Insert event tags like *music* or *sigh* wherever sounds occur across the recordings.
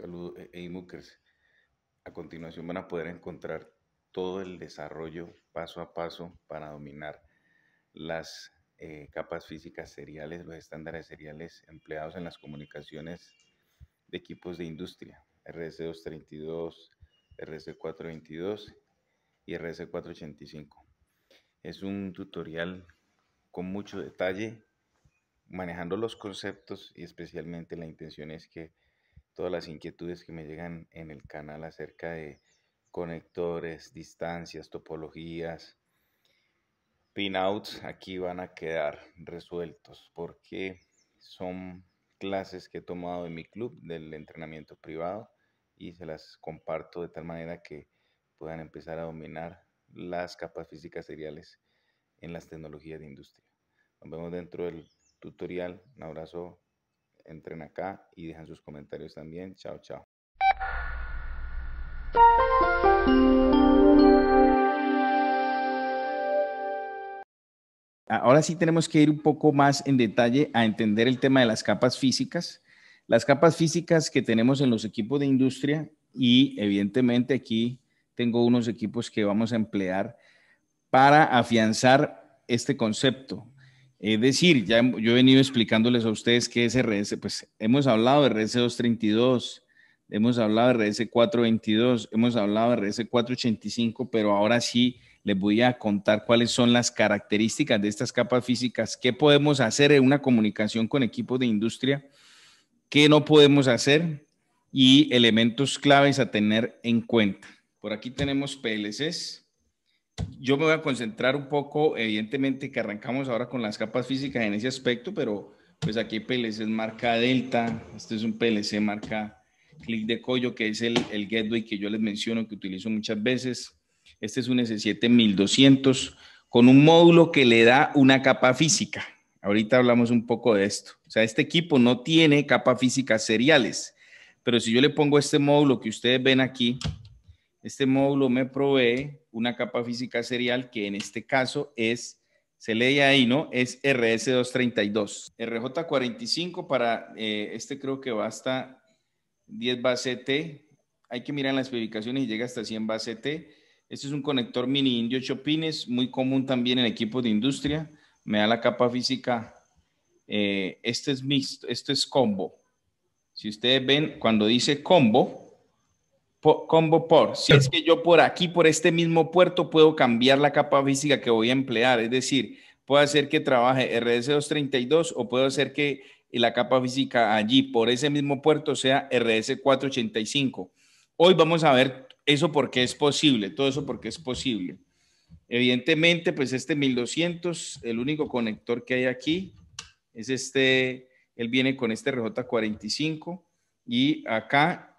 Saludos, Eimuckers. E a continuación van a poder encontrar todo el desarrollo paso a paso para dominar las eh, capas físicas seriales, los estándares seriales empleados en las comunicaciones de equipos de industria, RS232, RS422 y RS485. Es un tutorial con mucho detalle, manejando los conceptos y especialmente la intención es que todas las inquietudes que me llegan en el canal acerca de conectores, distancias, topologías, pinouts, aquí van a quedar resueltos porque son clases que he tomado en mi club del entrenamiento privado y se las comparto de tal manera que puedan empezar a dominar las capas físicas seriales en las tecnologías de industria. Nos vemos dentro del tutorial. Un abrazo entren acá y dejan sus comentarios también. Chao, chao. Ah, ahora sí tenemos que ir un poco más en detalle a entender el tema de las capas físicas. Las capas físicas que tenemos en los equipos de industria y evidentemente aquí tengo unos equipos que vamos a emplear para afianzar este concepto. Es decir, ya yo he venido explicándoles a ustedes qué es RS, pues hemos hablado de RS232, hemos hablado de RS422, hemos hablado de RS485, pero ahora sí les voy a contar cuáles son las características de estas capas físicas, qué podemos hacer en una comunicación con equipos de industria, qué no podemos hacer y elementos claves a tener en cuenta. Por aquí tenemos PLCs, yo me voy a concentrar un poco, evidentemente que arrancamos ahora con las capas físicas en ese aspecto, pero pues aquí PLC es marca Delta, este es un PLC marca Click de Collo, que es el, el gateway que yo les menciono, que utilizo muchas veces. Este es un S7200 con un módulo que le da una capa física. Ahorita hablamos un poco de esto. O sea, este equipo no tiene capa física seriales, pero si yo le pongo este módulo que ustedes ven aquí, este módulo me provee una capa física serial que en este caso es, se lee ahí, ¿no? Es RS232. RJ45 para, eh, este creo que va hasta 10 base T. Hay que mirar las especificaciones y llega hasta 100 base T. Este es un conector mini indio 8 pines, muy común también en equipos de industria. Me da la capa física. Eh, este es mixto, esto es combo. Si ustedes ven, cuando dice combo, combo por. Si es que yo por aquí, por este mismo puerto, puedo cambiar la capa física que voy a emplear. Es decir, puedo hacer que trabaje RS232 o puedo hacer que la capa física allí, por ese mismo puerto, sea RS485. Hoy vamos a ver eso porque es posible, todo eso porque es posible. Evidentemente, pues este 1200, el único conector que hay aquí es este, él viene con este RJ45 y acá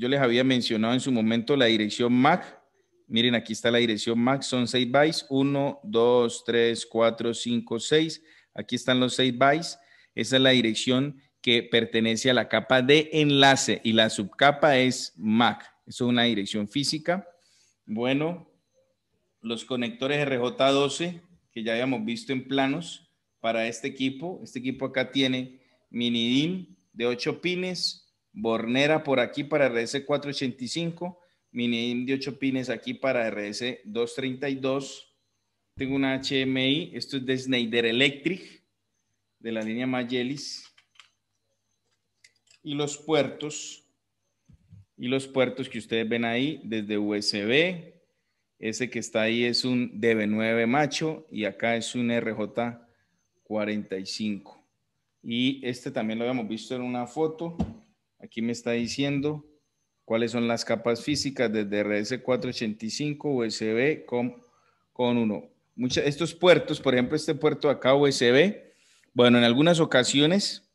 yo les había mencionado en su momento la dirección MAC. Miren, aquí está la dirección MAC. Son 6 bytes. 1, 2, 3, 4, 5, 6. Aquí están los 6 bytes. Esa es la dirección que pertenece a la capa de enlace y la subcapa es MAC. Eso es una dirección física. Bueno, los conectores RJ12 que ya habíamos visto en planos para este equipo. Este equipo acá tiene mini DIN de 8 pines, Bornera por aquí para RS 485. mini de 8 pines aquí para RS 232. Tengo una HMI. Esto es de Snyder Electric de la línea Mayelis. Y los puertos. Y los puertos que ustedes ven ahí desde USB. Ese que está ahí es un DB9 macho y acá es un RJ45. Y este también lo habíamos visto en una foto. Aquí me está diciendo cuáles son las capas físicas desde RS485 USB con, con uno estos puertos, por ejemplo, este puerto acá USB, bueno, en algunas ocasiones,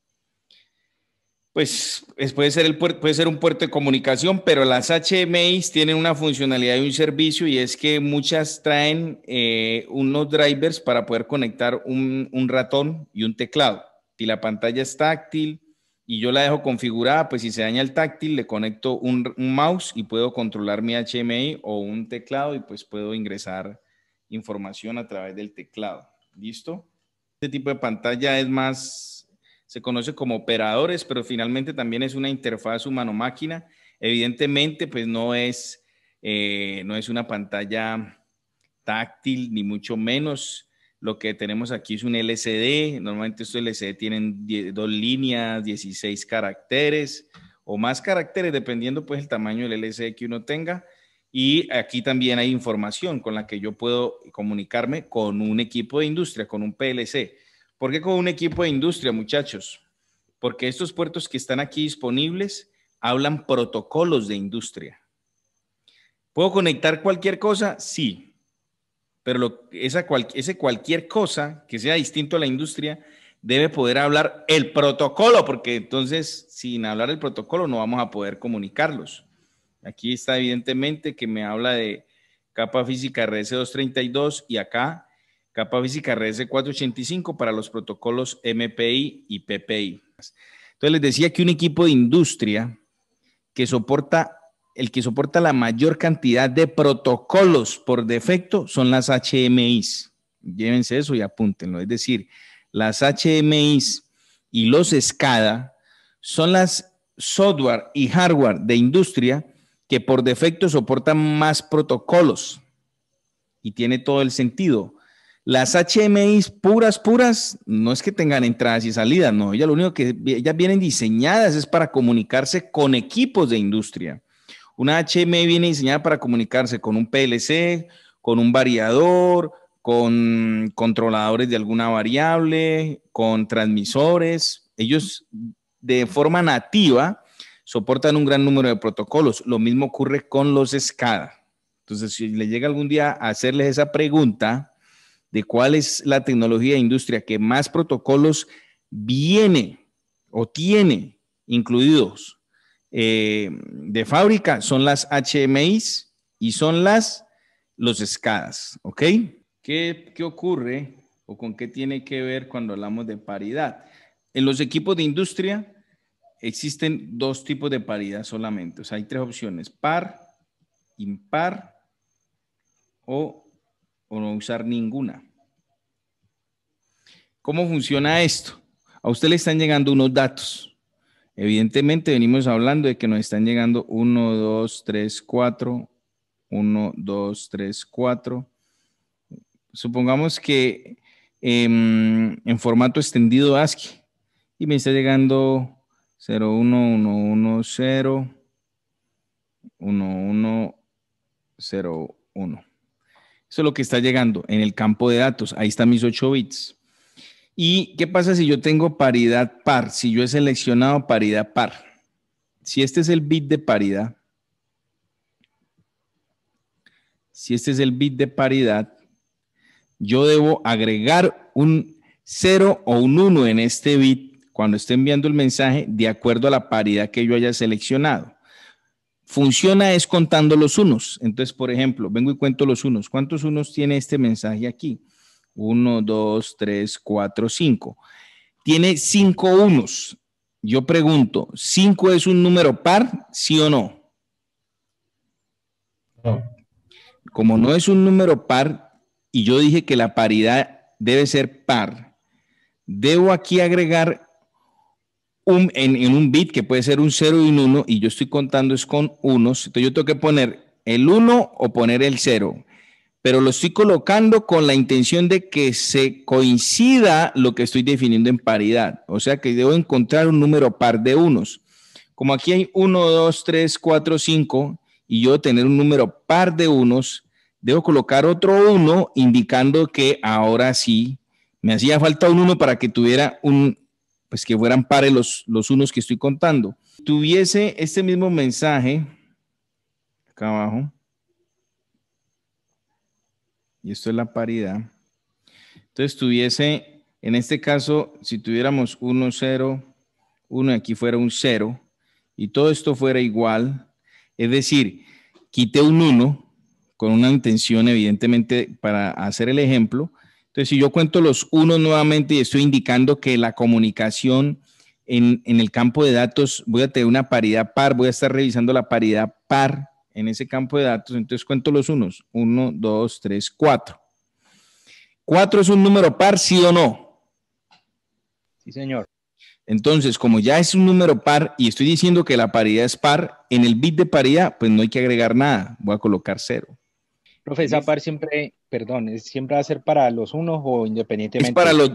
pues puede, ser el puede ser un puerto de comunicación, pero las HMIs tienen una funcionalidad y un servicio y es que muchas traen eh, unos drivers para poder conectar un, un ratón y un teclado. Y la pantalla es táctil, y yo la dejo configurada, pues si se daña el táctil, le conecto un, mouse y puedo controlar mi HMI o un teclado y pues puedo ingresar información a través del teclado. ¿Listo? Este tipo de pantalla es más, se conoce como operadores, pero finalmente también es una interfaz humano-máquina. Evidentemente, pues no es, eh, no es una pantalla táctil, ni mucho menos. Lo que tenemos aquí es un LCD. Normalmente estos LCD tienen dos líneas, 16 caracteres o más caracteres, dependiendo pues el tamaño del LCD que uno tenga. Y aquí también hay información con la que yo puedo comunicarme con un equipo de industria, con un PLC. ¿Por qué con un equipo de industria, muchachos? Porque estos puertos que están aquí disponibles hablan protocolos de industria. ¿Puedo conectar cualquier cosa? Sí pero lo, esa cual, ese cualquier cosa que sea distinto a la industria debe poder hablar el protocolo, porque entonces sin hablar el protocolo no vamos a poder comunicarlos. Aquí está evidentemente que me habla de capa física RS232 y acá capa física RS485 para los protocolos MPI y PPI. Entonces les decía que un equipo de industria que soporta el que soporta la mayor cantidad de protocolos por defecto son las HMIs. Llévense eso y apúntenlo. Es decir, las HMIs y los SCADA son las software y hardware de industria que por defecto soportan más protocolos. Y tiene todo el sentido. Las HMIs puras, puras, no es que tengan entradas y salidas, no. ya lo único que ellas vienen diseñadas es para comunicarse con equipos de industria. Una HMI viene diseñada para comunicarse con un PLC, con un variador, con controladores de alguna variable, con transmisores. Ellos de forma nativa soportan un gran número de protocolos. Lo mismo ocurre con los SCADA. Entonces, si le llega algún día a hacerles esa pregunta de cuál es la tecnología de industria que más protocolos viene o tiene incluidos eh, de fábrica son las HMIs y son las los escadas, ¿ok? ¿Qué, ocurre o con qué tiene que ver cuando hablamos de paridad? En los equipos de industria existen dos tipos de paridad solamente, o sea, hay tres opciones, par, impar o, o no usar ninguna. ¿Cómo funciona esto? A usted le están llegando unos datos Evidentemente venimos hablando de que nos están llegando 1, 2, 3, 4, 1, 2, 3, 4. Supongamos que em, en formato extendido ASCII y me está llegando 0, 1, 1, 1, 0, 1, 1, 0, 1. Eso es lo que está llegando en el campo de datos. Ahí están mis 8 bits. ¿Y qué pasa si yo tengo paridad par? Si yo he seleccionado paridad par. Si este es el bit de paridad, si este es el bit de paridad, yo debo agregar un 0 o un 1 en este bit cuando esté enviando el mensaje de acuerdo a la paridad que yo haya seleccionado. Funciona es contando los unos. Entonces, por ejemplo, vengo y cuento los unos. ¿Cuántos unos tiene este mensaje aquí? 1, 2, 3, 4, 5. Tiene 5 unos. Yo pregunto, ¿5 es un número par, sí o no? No. Como no es un número par, y yo dije que la paridad debe ser par, debo aquí agregar en, en un bit que puede ser un 0 y un 1, y yo estoy contando es con unos, entonces yo tengo que poner el 1 o poner el 0 pero lo estoy colocando con la intención de que se coincida lo que estoy definiendo en paridad. O sea que debo encontrar un número par de unos. Como aquí hay 1, 2, 3, 4, 5 y yo tener un número par de unos, debo colocar otro 1 indicando que ahora sí me hacía falta un 1 para que tuviera un, pues que fueran pares los, los unos que estoy contando. Tuviese este mismo mensaje acá abajo y esto es la paridad, entonces tuviese, en este caso, si tuviéramos 1, 0, 1, aquí fuera un 0, y todo esto fuera igual, es decir, quité un 1 con una intención, evidentemente, para hacer el ejemplo. Entonces, si yo cuento los 1 nuevamente y estoy indicando que la comunicación en, en el campo de datos, voy a tener una paridad par, voy a estar revisando la paridad par en ese campo de datos. Entonces cuento los unos. Uno, dos, tres, cuatro. ¿Cuatro es un número par, sí o no? Sí, señor. Entonces, como ya es un número par y estoy diciendo que la paridad es par, en el bit de paridad, pues no hay que agregar nada. Voy a colocar cero. Profe, esa par siempre, perdón, siempre va a ser para los unos o independientemente. Es para los,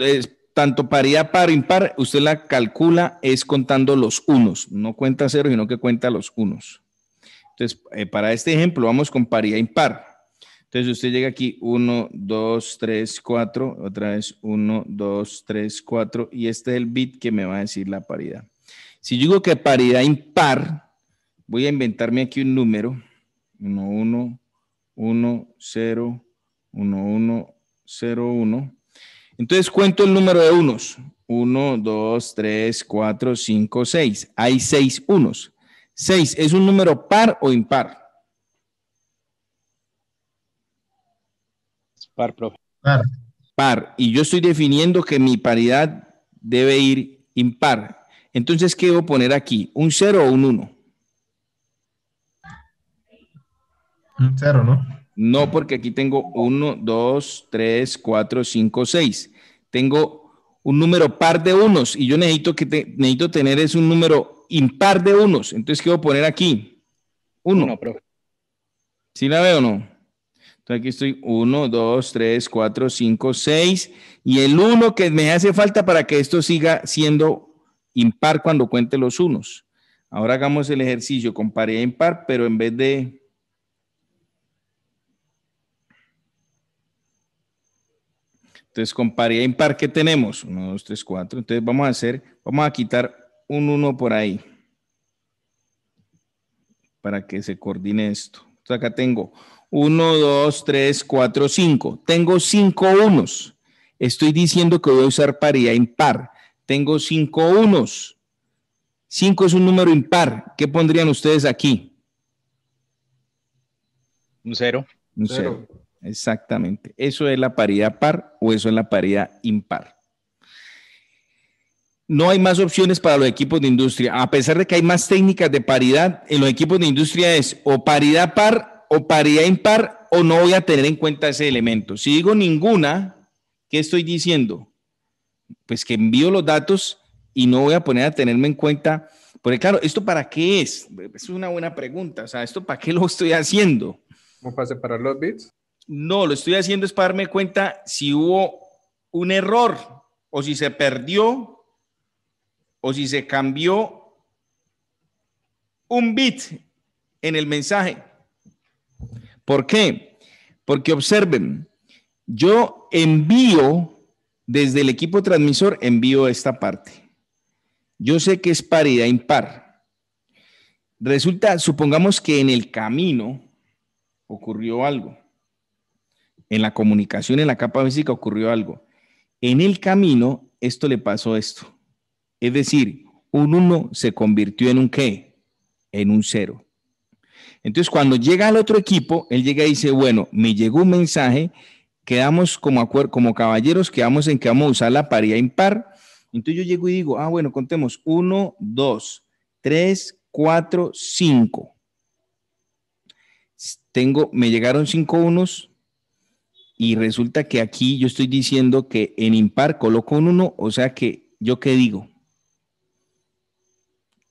tanto paridad par o impar, usted la calcula es contando los unos. No cuenta cero, sino que cuenta los unos. Entonces, eh, para este ejemplo, vamos con paridad impar. Entonces, usted llega aquí 1, 2, 3, 4, otra vez 1, 2, 3, 4, y este es el bit que me va a decir la paridad. Si yo digo que paridad impar, voy a inventarme aquí un número, 1, 1, 1, 0, 1, 1, 0, 1. Entonces cuento el número de unos. 1, 2, 3, 4, 5, 6. Hay 6 unos. 6. ¿Es un número par o impar? Par, profe. Par. Par. Y yo estoy definiendo que mi paridad debe ir impar. Entonces, ¿qué debo poner aquí? ¿Un 0 o un 1? Un 0, ¿no? No, porque aquí tengo 1, 2, 3, 4, 5, 6. Tengo un número par de unos y yo necesito, que te, necesito tener es un número impar de unos. Entonces, ¿qué voy a poner aquí? Uno. No, ¿Sí la veo o no? Entonces aquí estoy uno, dos, tres cuatro, cinco, seis Y el uno que me hace falta para que esto siga siendo impar cuando cuente los unos. Ahora hagamos el ejercicio con paridad impar, pero en vez de Entonces, con paridad impar, ¿qué tenemos? uno, dos, tres, cuatro, Entonces, vamos a hacer, vamos a quitar un uno por ahí para que se coordine esto. Entonces acá tengo 1, 2, 3, 4, 5. Tengo 5 unos. Estoy diciendo que voy a usar paridad impar. Tengo 5 unos. 5 es un número impar. ¿Qué pondrían ustedes aquí? Un 0. Un 0. Exactamente. Eso es la paridad par o eso es la paridad impar no hay más opciones para los equipos de industria. A pesar de que hay más técnicas de paridad, en los equipos de industria es o paridad par o paridad impar o no voy a tener en cuenta ese elemento. Si digo ninguna, ¿qué estoy diciendo? Pues que envío los datos y no voy a poner a tenerme en cuenta. Porque claro, ¿esto para qué es? Es una buena pregunta. O sea, ¿esto para qué lo estoy haciendo? ¿Cómo para separar los bits? No, lo estoy haciendo es para darme cuenta si hubo un error o si se perdió o si se cambió un bit en el mensaje. ¿Por qué? Porque observen, yo envío desde el equipo transmisor, envío esta parte. Yo sé que es paridad impar. Resulta, supongamos que en el camino ocurrió algo. En la comunicación, en la capa física ocurrió algo. En el camino, esto le pasó esto. Es decir, un 1 se convirtió en un qué? En un cero. Entonces, cuando llega al otro equipo, él llega y dice, bueno, me llegó un mensaje, quedamos como, como caballeros, quedamos en que vamos a usar la paridad impar. Entonces yo llego y digo, ah, bueno, contemos, 1, 2, 3, 4, 5. Tengo, me llegaron 5 unos y resulta que aquí yo estoy diciendo que en impar coloco un 1, o sea que, ¿yo qué digo?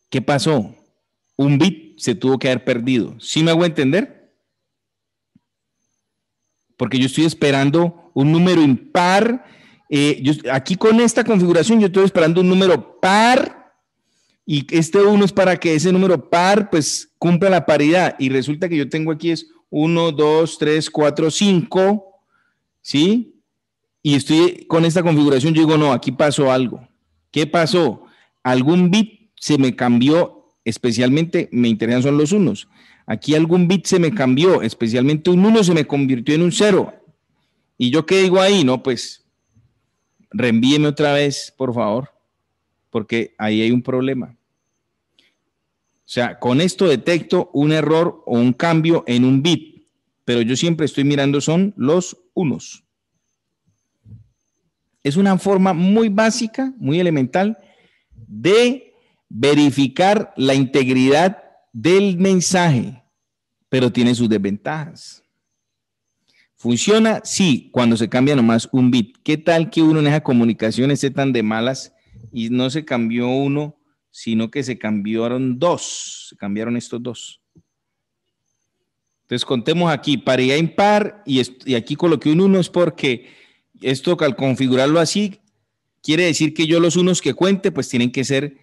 ¿Qué pasó? Un bit se tuvo que haber perdido. ¿Sí me hago entender? Porque yo estoy esperando un número impar. Eh, aquí con esta configuración yo estoy esperando un número par y este 1 es para que ese número par pues cumpla la paridad y resulta que yo tengo aquí es 1, 2, 3, 4, 5, ¿sí? Y estoy con esta configuración, yo digo, no, aquí pasó algo. ¿Qué pasó? Algún bit se me cambió, especialmente me interesan son los unos. Aquí algún bit se me cambió, especialmente un uno se me convirtió en un cero. ¿Y yo qué digo ahí? No, pues reenvíeme otra vez, por favor, porque ahí hay un problema. O sea, con esto detecto un error o un cambio en un bit, pero yo siempre estoy mirando son los unos. Es una forma muy básica, muy elemental de verificar la integridad del mensaje, pero tiene sus desventajas. ¿Funciona? Sí, cuando se cambia nomás un bit. ¿Qué tal que uno en esa comunicaciones esté tan de malas y no se cambió uno, sino que se cambiaron dos? Se cambiaron estos dos. Entonces contemos aquí paridad impar y, y aquí coloqué un uno es porque esto al configurarlo así quiere decir que yo los unos que cuente pues tienen que ser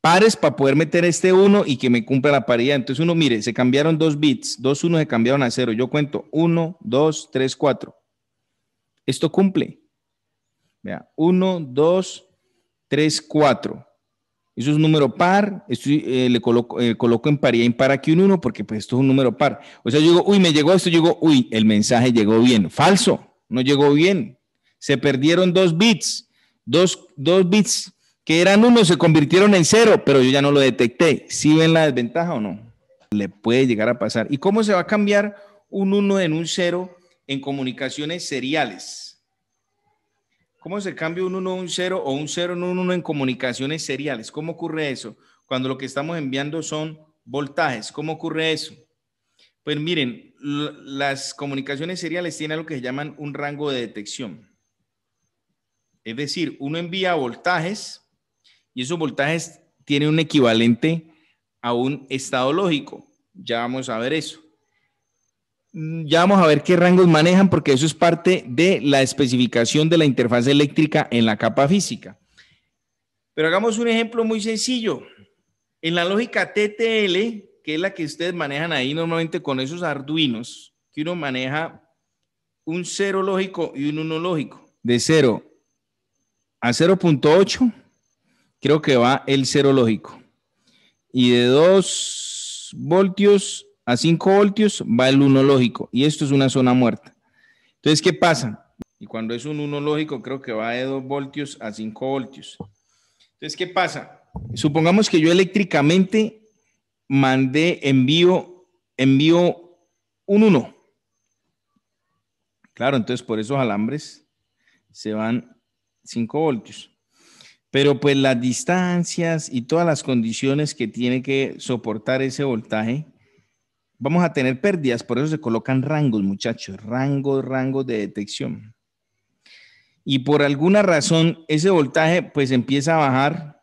pares para poder meter este 1 y que me cumpla la paridad. Entonces uno, mire, se cambiaron dos bits, dos 1 se cambiaron a 0. Yo cuento 1, 2, 3, 4. Esto cumple. Vea, 1, 2, 3, 4. Eso es un número par. Estoy, eh, le coloco, en eh, coloco en paridad aquí un 1 porque pues, esto es un número par. O sea, yo digo, uy, me llegó esto, llegó, uy, el mensaje llegó bien. Falso, no llegó bien. Se perdieron dos bits. Dos, dos bits que eran uno se convirtieron en cero, pero yo ya no lo detecté. ¿Sí ven la desventaja o no? Le puede llegar a pasar. ¿Y cómo se va a cambiar un uno en un cero en comunicaciones seriales? ¿Cómo se cambia un uno en un cero o un cero en un uno en comunicaciones seriales? ¿Cómo ocurre eso? Cuando lo que estamos enviando son voltajes. ¿Cómo ocurre eso? Pues miren, las comunicaciones seriales tienen lo que se llaman un rango de detección. Es decir, uno envía voltajes y esos voltajes tienen un equivalente a un estado lógico. Ya vamos a ver eso. Mm, ya vamos a ver qué rangos manejan porque eso es parte de la especificación de la interfaz eléctrica en la capa física. Pero hagamos un ejemplo muy sencillo. En la lógica TTL, que es la que ustedes manejan ahí normalmente con esos arduinos, que uno maneja un cero lógico y un 1 lógico. De 0 a 0.8 creo que va el 0 lógico. Y de 2 voltios a 5 voltios va el 1 lógico. Y esto es una zona muerta. Entonces, ¿qué pasa? Y cuando es un 1 lógico, creo que va de 2 voltios a 5 voltios. Entonces, ¿qué pasa? Supongamos que yo eléctricamente mandé envío, envío un 1. Claro, entonces por esos alambres se van 5 voltios. Pero pues las distancias y todas las condiciones que tiene que soportar ese voltaje, vamos a tener pérdidas, por eso se colocan rangos, muchachos, rangos, rangos de detección. Y por alguna razón ese voltaje pues empieza a bajar,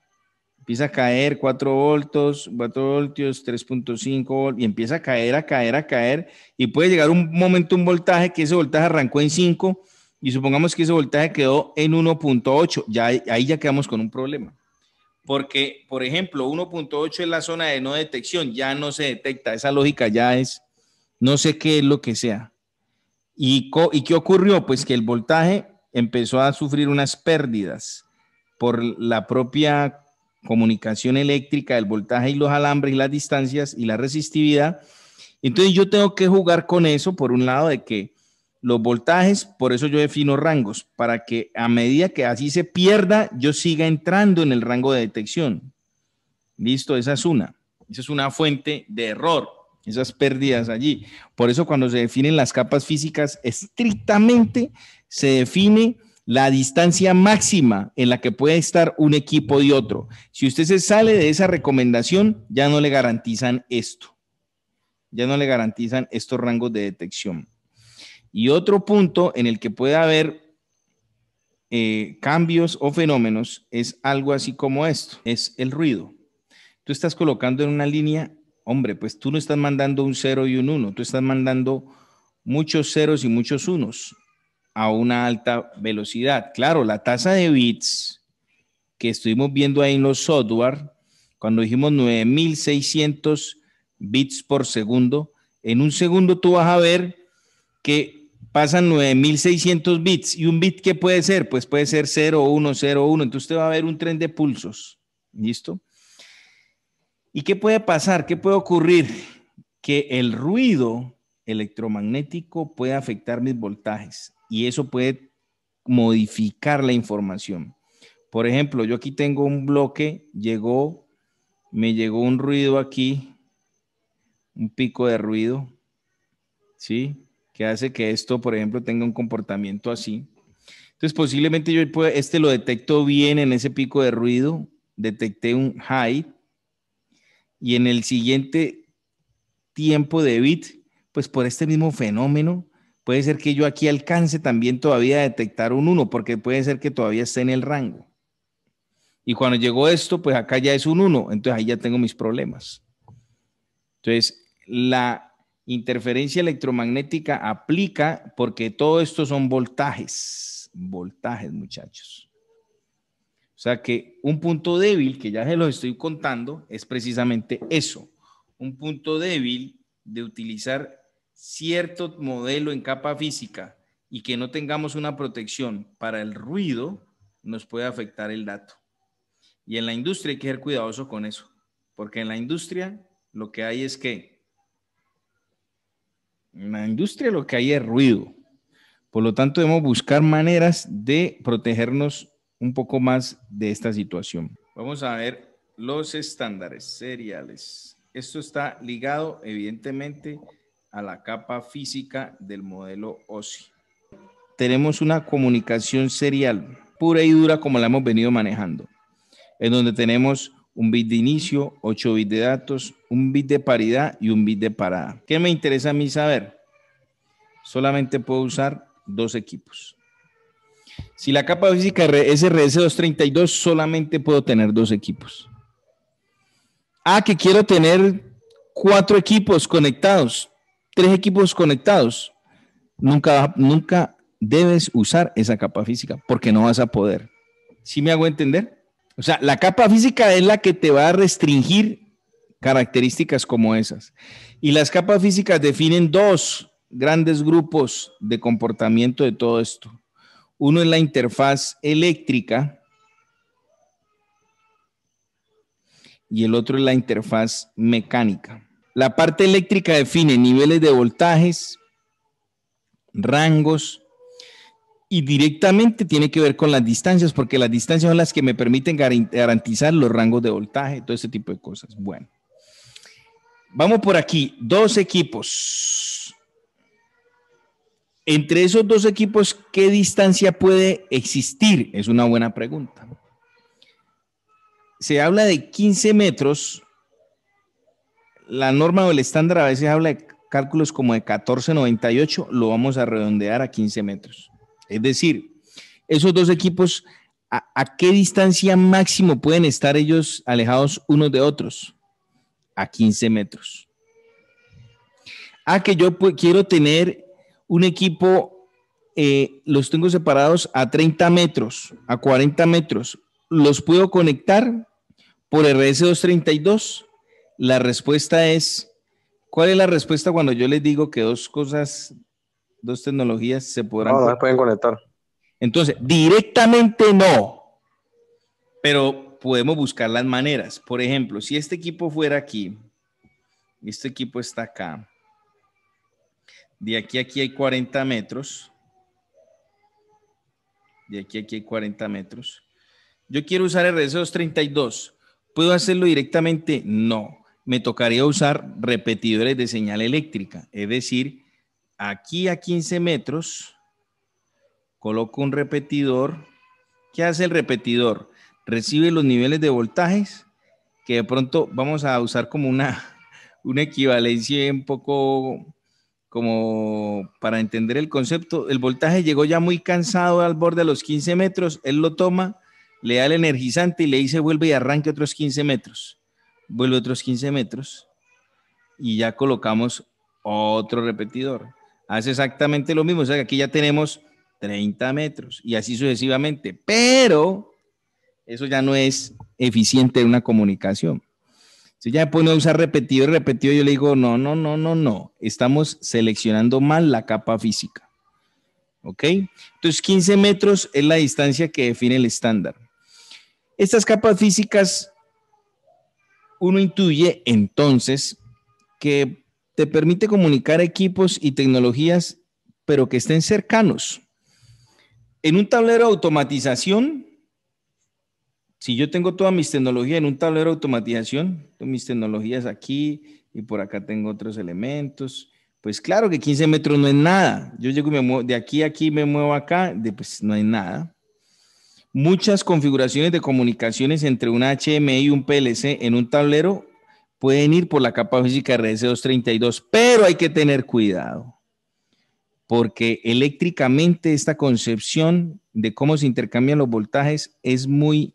empieza a caer 4 voltios, 4 voltios, 3.5 voltios, y empieza a caer, a caer, a caer, y puede llegar un momento, un voltaje que ese voltaje arrancó en 5 y supongamos que ese voltaje quedó en 1.8, ya, ahí ya quedamos con un problema. Porque, por ejemplo, 1.8 es la zona de no detección, ya no se detecta, esa lógica ya es, no sé qué es lo que sea. ¿Y, y qué ocurrió? Pues que el voltaje empezó a sufrir unas pérdidas por la propia comunicación eléctrica, el voltaje y los alambres y las distancias y la resistividad. Entonces yo tengo que jugar con eso, por un lado, de que los voltajes, por eso yo defino rangos, para que a medida que así se pierda, yo siga entrando en el rango de detección. Listo, esa es una. Esa es una fuente de error, esas pérdidas allí. Por eso cuando se definen las capas físicas, estrictamente se define la distancia máxima en la que puede estar un equipo de otro. Si usted se sale de esa recomendación, ya no le garantizan esto. Ya no le garantizan estos rangos de detección. Y otro punto en el que puede haber eh, cambios o fenómenos es algo así como esto, es el ruido. Tú estás colocando en una línea, hombre, pues tú no estás mandando un 0 y un 1, tú estás mandando muchos ceros y muchos unos a una alta velocidad. Claro, la tasa de bits que estuvimos viendo ahí en los software, cuando dijimos 9600 bits por segundo, en un segundo tú vas a ver que pasan 9600 bits. ¿Y un bit qué puede ser? Pues puede ser 0, 1, 0, 1. Entonces usted va a ver un tren de pulsos. ¿Listo? ¿Y qué puede pasar? ¿Qué puede ocurrir? Que el ruido electromagnético puede afectar mis voltajes y eso puede modificar la información. Por ejemplo, yo aquí tengo un bloque, llegó, me llegó un ruido aquí, un pico de ruido, ¿sí? que hace que esto, por ejemplo, tenga un comportamiento así. Entonces, posiblemente yo este lo detecto bien en ese pico de ruido, detecté un high y en el siguiente tiempo de bit, pues por este mismo fenómeno, puede ser que yo aquí alcance también todavía a detectar un 1, porque puede ser que todavía esté en el rango. Y cuando llegó esto, pues acá ya es un 1, entonces ahí ya tengo mis problemas. Entonces, la, Interferencia electromagnética aplica porque todo esto son voltajes, voltajes muchachos. O sea que un punto débil, que ya se los estoy contando, es precisamente eso. Un punto débil de utilizar cierto modelo en capa física y que no tengamos una protección para el ruido, nos puede afectar el dato. Y en la industria hay que ser cuidadoso con eso, porque en la industria lo que hay es que en la industria lo que hay es ruido. Por lo tanto, debemos buscar maneras de protegernos un poco más de esta situación. Vamos a ver los estándares seriales. Esto está ligado evidentemente a la capa física del modelo OSI. Tenemos una comunicación serial pura y dura como la hemos venido manejando, en donde tenemos un bit de inicio, 8 bits de datos, un bit de paridad y un bit de parada. ¿Qué me interesa a mí saber? Solamente puedo usar dos equipos. Si la capa física es rs 232 solamente puedo tener dos equipos. Ah, que quiero tener cuatro equipos conectados, tres equipos conectados. Nunca, nunca debes usar esa capa física porque no vas a poder. ¿Sí me hago entender? O sea, la capa física es la que te va a restringir características como esas. Y las capas físicas definen dos grandes grupos de comportamiento de todo esto. Uno es la interfaz eléctrica y el otro es la interfaz mecánica. La parte eléctrica define niveles de voltajes, rangos, y directamente tiene que ver con las distancias, porque las distancias son las que me permiten garantizar los rangos de voltaje, todo ese tipo de cosas. Bueno, vamos por aquí, dos equipos. Entre esos dos equipos, ¿qué distancia puede existir? Es una buena pregunta. Se habla de 15 metros. La norma o el estándar a veces habla de cálculos como de 14,98. Lo vamos a redondear a 15 metros. Es decir, esos dos equipos, ¿a, qué distancia máximo pueden estar ellos alejados unos de otros? A 15 metros. A ah, que yo quiero tener un equipo eh, los tengo separados a 30 metros, a 40 metros. ¿Los puedo conectar por RS232? La respuesta es, ¿cuál es la respuesta cuando yo les digo que dos cosas dos tecnologías se podrán. No, pueden conectar. Entonces, directamente no, pero podemos buscar las maneras. Por ejemplo, si este equipo fuera aquí, este equipo está acá, de aquí a aquí hay 40 metros, de aquí a aquí hay 40 metros. Yo quiero usar RS232. ¿Puedo hacerlo directamente? No. Me tocaría usar repetidores de señal eléctrica, es decir, aquí a 15 metros, coloco un repetidor. ¿Qué hace el repetidor? Recibe los niveles de voltajes que de pronto vamos a usar como una, *laughs* equivalencia un poco como para entender el concepto. El voltaje llegó ya muy cansado al borde de los 15 metros, él lo toma, le da el energizante y le dice vuelve y arranque otros 15 metros. Vuelve otros 15 metros y ya colocamos otro repetidor hace exactamente lo mismo. O sea, que aquí ya tenemos 30 metros y así sucesivamente. Pero eso ya no es eficiente en una comunicación. Si ya pone a usar repetido y repetido, yo le digo, no, no, no, no, no. Estamos seleccionando mal la capa física. ¿Ok? Entonces, 15 metros es la distancia que define el estándar. Estas capas físicas, uno intuye entonces que te permite comunicar equipos y tecnologías, pero que estén cercanos. En un tablero de automatización, si yo tengo todas mis tecnologías en un tablero de automatización, mis tecnologías aquí y por acá tengo otros elementos, pues claro que 15 metros no es nada. Yo llego y de aquí a aquí me muevo acá, de, pues no hay nada. Muchas configuraciones de comunicaciones entre un HMI y un PLC en un tablero pueden ir por la capa física RS232, pero hay que tener cuidado porque eléctricamente esta concepción de cómo se intercambian los voltajes es muy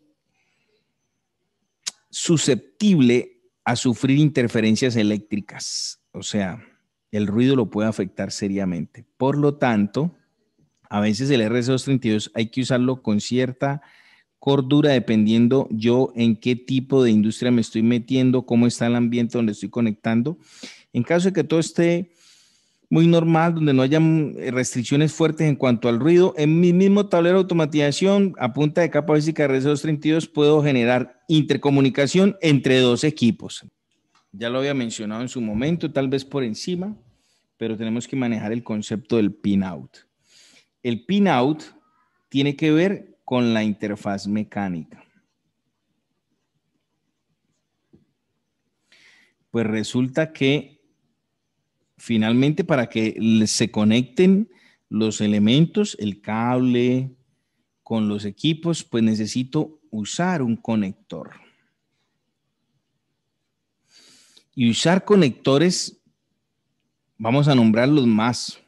susceptible a sufrir interferencias eléctricas. O sea, el ruido lo puede afectar seriamente. Por lo tanto, a veces el rs 232 hay que usarlo con cierta cordura dependiendo yo en qué tipo de industria me estoy metiendo, cómo está el ambiente donde estoy conectando. En caso de que todo esté muy normal, donde no haya mm, restricciones fuertes en cuanto al ruido, en mi mismo tablero de automatización a punta de capa física RS232 puedo generar intercomunicación entre dos equipos. Ya lo había mencionado en su momento, tal vez por encima, pero tenemos que manejar el concepto del pin out. El pin out tiene que ver con la interfaz mecánica. Pues resulta que finalmente para que se conecten los elementos, el cable con los equipos, pues necesito usar un conector. Y usar conectores, vamos a nombrar los más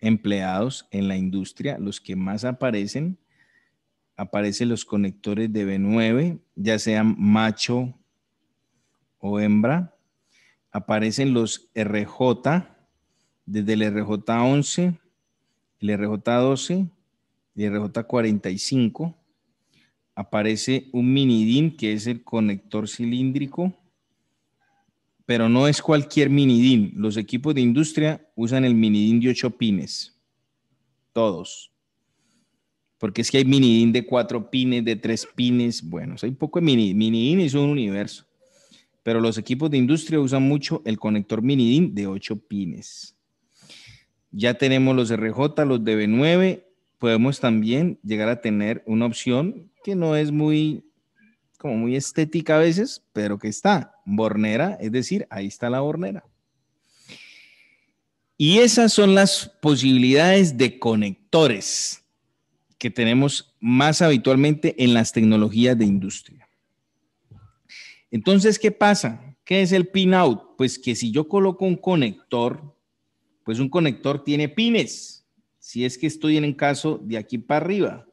empleados en la industria, los que más aparecen aparecen los conectores de B9, ya sean macho o hembra. Aparecen los RJ, desde el RJ11, el RJ12, el RJ45. Aparece un mini DIN que es el conector cilíndrico, pero no es cualquier mini DIN. Los equipos de industria usan el mini DIN de 8 pines. Todos. Porque es que hay mini DIN de cuatro pines, de tres pines. Bueno, hay poco de mini. DIN es un universo. Pero los equipos de industria usan mucho el conector mini DIN de ocho pines. Ya tenemos los RJ, los DB9. Podemos también llegar a tener una opción que no es muy, como muy estética a veces, pero que está. Bornera, es decir, ahí está la bornera. Y esas son las posibilidades de conectores que tenemos más habitualmente en las tecnologías de industria. Entonces, ¿qué pasa? ¿Qué es el pinout? Pues que si yo coloco un conector, pues un conector tiene pines, si es que estoy en el caso de aquí para arriba.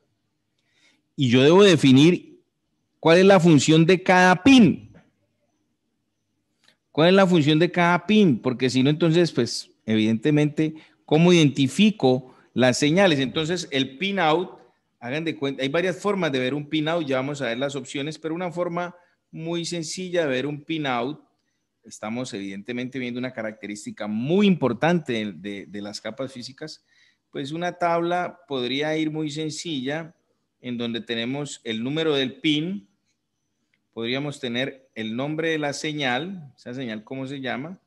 Y yo debo definir cuál es la función de cada pin. ¿Cuál es la función de cada pin? Porque si no, entonces, pues evidentemente, ¿cómo identifico las señales. Entonces, el pin out, hagan de cuenta, hay varias formas de ver un pin out, ya vamos a ver las opciones, pero una forma muy sencilla de ver un pin out, estamos evidentemente viendo una característica muy importante de, de las capas físicas, pues una tabla podría ir muy sencilla en donde tenemos el número del pin, podríamos tener el nombre de la señal, esa señal cómo se llama,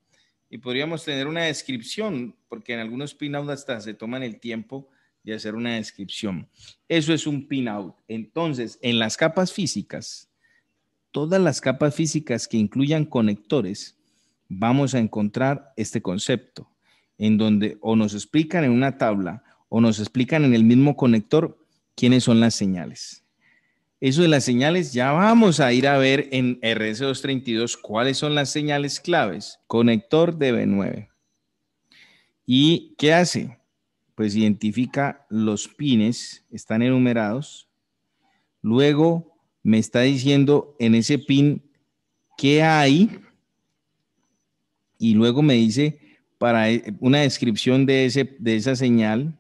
y podríamos tener una descripción, porque en algunos pin hasta se toman el tiempo de hacer una descripción. Eso es un pin-out. Entonces, en las capas físicas, todas las capas físicas que incluyan conectores, vamos a encontrar este concepto, en donde o nos explican en una tabla o nos explican en el mismo conector quiénes son las señales eso de las señales, ya vamos a ir a ver en RS232 cuáles son las señales claves. Conector DB9. ¿Y qué hace? Pues identifica los pines, están enumerados. Luego me está diciendo en ese pin qué hay. Y luego me dice para eh, una descripción de, ese, de esa señal,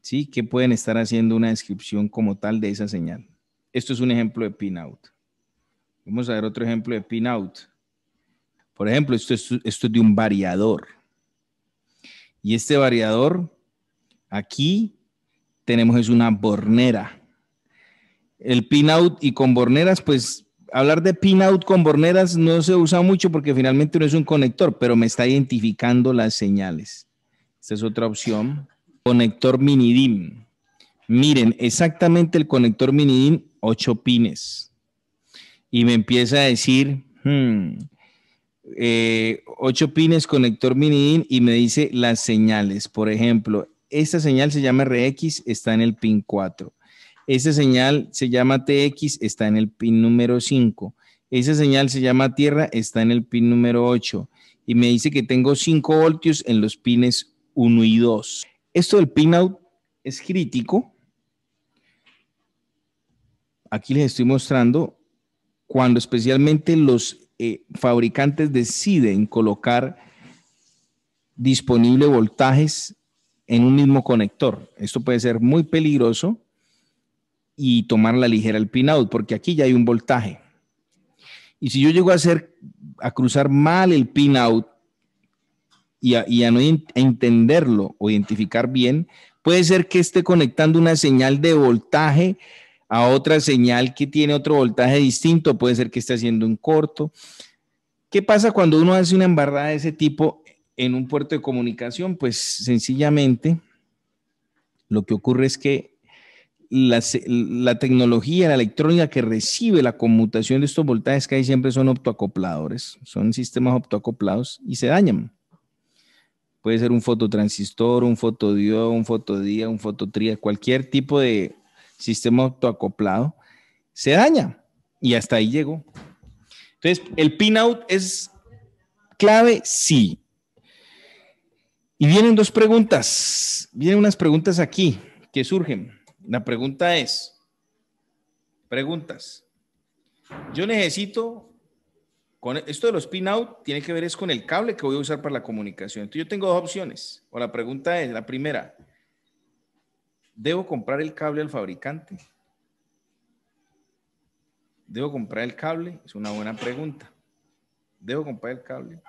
¿sí? que pueden estar haciendo una descripción como tal de esa señal? Esto es un ejemplo de pin-out. Vamos a ver otro ejemplo de pin-out. Por ejemplo, esto es, de un variador. Y este variador, aquí tenemos es una bornera. El pinout y con borneras, pues hablar de pinout con borneras no se usa mucho porque finalmente no es un conector, pero me está identificando las señales. Esta es otra opción. Conector mini DIM. Miren, exactamente el conector mini DIM 8 pines. Y me empieza a decir, 8 hmm, eh, pines conector mini y me dice las señales. Por ejemplo, esta señal se llama RX, está en el pin 4. Esta señal se llama TX, está en el pin número 5. Esa señal se llama tierra, está en el pin número 8. Y me dice que tengo 5 voltios en los pines 1 y 2. Esto del pinout es crítico aquí les estoy mostrando cuando especialmente los eh, fabricantes deciden colocar disponible voltajes en un mismo conector. Esto puede ser muy peligroso y tomar la ligera el pinout, porque aquí ya hay un voltaje. Y si yo llego a hacer, a cruzar mal el pinout y a, y a no entenderlo o identificar bien, puede ser que esté conectando una señal de voltaje a otra señal que tiene otro voltaje distinto, puede ser que esté haciendo un corto. ¿Qué pasa cuando uno hace una embarrada de ese tipo en un puerto de comunicación? Pues sencillamente lo que ocurre es que la, tecnología, la electrónica que recibe la conmutación de estos voltajes que hay siempre son optoacopladores, son sistemas optoacoplados y se dañan. Puede ser un fototransistor, un fotodiodo, un fotodía, un fototría, cualquier tipo de sistema autoacoplado, se daña. Y hasta ahí llegó. Entonces, ¿el pinout es clave? Sí. Y vienen dos preguntas, vienen unas preguntas aquí que surgen. La pregunta es, preguntas. Yo necesito, con esto de los pinout tiene que ver es con el cable que voy a usar para la comunicación. Entonces yo tengo dos opciones, o la pregunta es, la primera, ¿Debo comprar el cable al fabricante? ¿Debo comprar el cable? Es una buena pregunta. ¿Debo comprar el cable?